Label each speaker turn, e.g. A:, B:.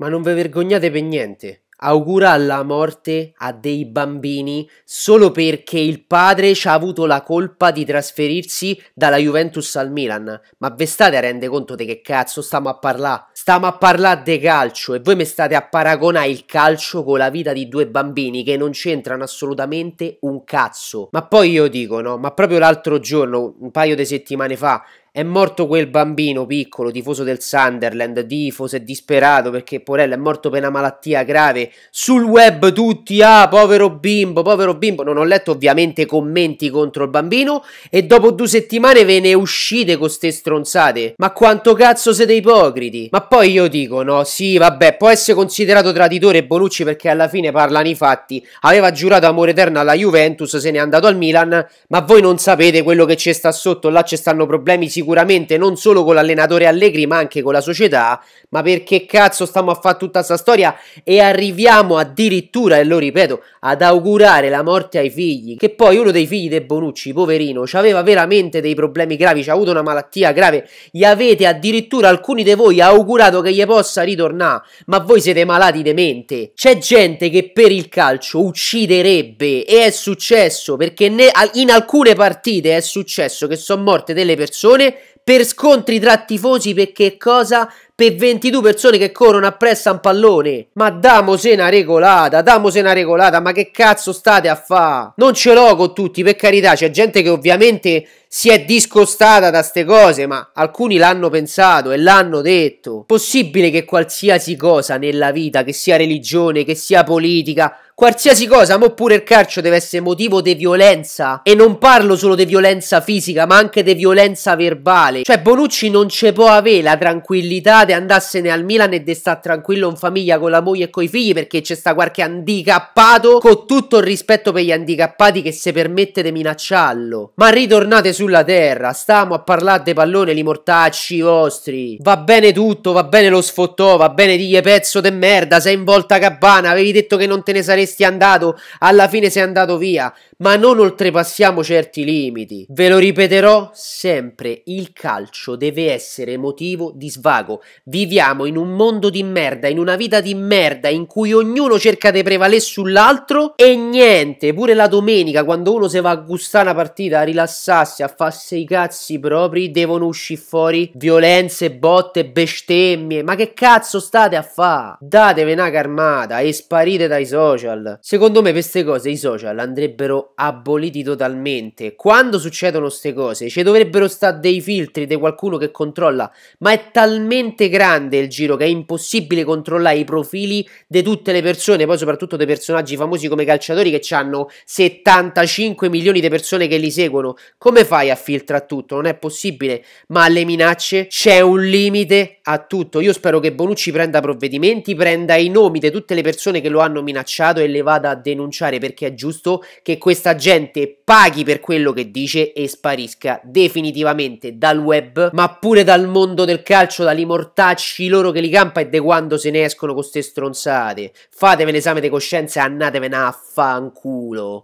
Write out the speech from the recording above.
A: Ma non vi vergognate per niente. Augura la morte a dei bambini solo perché il padre ci ha avuto la colpa di trasferirsi dalla Juventus al Milan. Ma ve state a rendere conto di che cazzo stiamo a parlare? Stiamo a parlare di calcio e voi mi state a paragonare il calcio con la vita di due bambini che non c'entrano assolutamente un cazzo. Ma poi io dico, no? Ma proprio l'altro giorno, un paio di settimane fa, è morto quel bambino piccolo, tifoso del Sunderland, tifoso e disperato perché Porella è morto per una malattia grave. Sul web tutti, ah, povero bimbo, povero bimbo. Non ho letto ovviamente commenti contro il bambino e dopo due settimane ve ne uscite con ste stronzate. Ma quanto cazzo siete ipocriti? Ma poi io dico, no, sì, vabbè, può essere considerato traditore Bonucci perché alla fine parlano i fatti. Aveva giurato amore eterno alla Juventus, se n'è andato al Milan, ma voi non sapete quello che ci sta sotto, là ci stanno problemi sicuri sicuramente non solo con l'allenatore Allegri ma anche con la società, ma perché cazzo stiamo a fare tutta questa storia e arriviamo addirittura, e lo ripeto, ad augurare la morte ai figli, che poi uno dei figli di Bonucci, poverino, ci aveva veramente dei problemi gravi, ci ha avuto una malattia grave, gli avete addirittura alcuni di voi augurato che gli possa ritornare, ma voi siete malati di mente. C'è gente che per il calcio ucciderebbe e è successo perché ne, in alcune partite è successo che sono morte delle persone per scontri tra tifosi perché cosa? Per 22 persone che corrono appresso a un pallone. Ma damose regolata, damose regolata, ma che cazzo state a fa? Non ce l'ho con tutti, per carità, c'è gente che ovviamente si è discostata da ste cose, ma alcuni l'hanno pensato e l'hanno detto. Possibile che qualsiasi cosa nella vita, che sia religione, che sia politica, Qualsiasi cosa, ma oppure il calcio deve essere motivo di violenza. E non parlo solo di violenza fisica, ma anche di violenza verbale. Cioè, Bonucci non ce può avere la tranquillità di andarsene al Milan e di stare tranquillo in famiglia con la moglie e coi figli perché c'è sta qualche handicappato. Con tutto il rispetto per gli handicappati che se permette di minacciarlo. Ma ritornate sulla terra, stiamo a parlare di pallone, li mortacci vostri. Va bene tutto, va bene lo sfottò, va bene digli pezzo de merda, sei in volta cabana, avevi detto che non te ne saresti stia andato, alla fine sei andato via, ma non oltrepassiamo certi limiti. Ve lo ripeterò sempre, il calcio deve essere motivo di svago. Viviamo in un mondo di merda, in una vita di merda in cui ognuno cerca di prevalere sull'altro e niente, pure la domenica quando uno se va a gustare una partita, a rilassarsi, a farsi i cazzi propri, devono uscire fuori violenze, botte, bestemmie. Ma che cazzo state a fare? Datevi una carmata e sparite dai social social. Secondo me queste cose i social andrebbero aboliti totalmente. Quando succedono queste cose ci dovrebbero stare dei filtri di qualcuno che controlla, ma è talmente grande il giro che è impossibile controllare i profili di tutte le persone, poi soprattutto dei personaggi famosi come calciatori che hanno 75 milioni di persone che li seguono. Come fai a filtrare tutto? Non è possibile, ma alle minacce c'è un limite a tutto. Io spero che Bonucci prenda provvedimenti, prenda i nomi di tutte le persone che lo hanno minacciato e le vada a denunciare perché è giusto che questa gente paghi per quello che dice e sparisca definitivamente dal web, ma pure dal mondo del calcio, dagli mortacci loro che li campa e de quando se ne escono con queste stronzate. Fatevene esame di coscienza e andatevene a fanculo.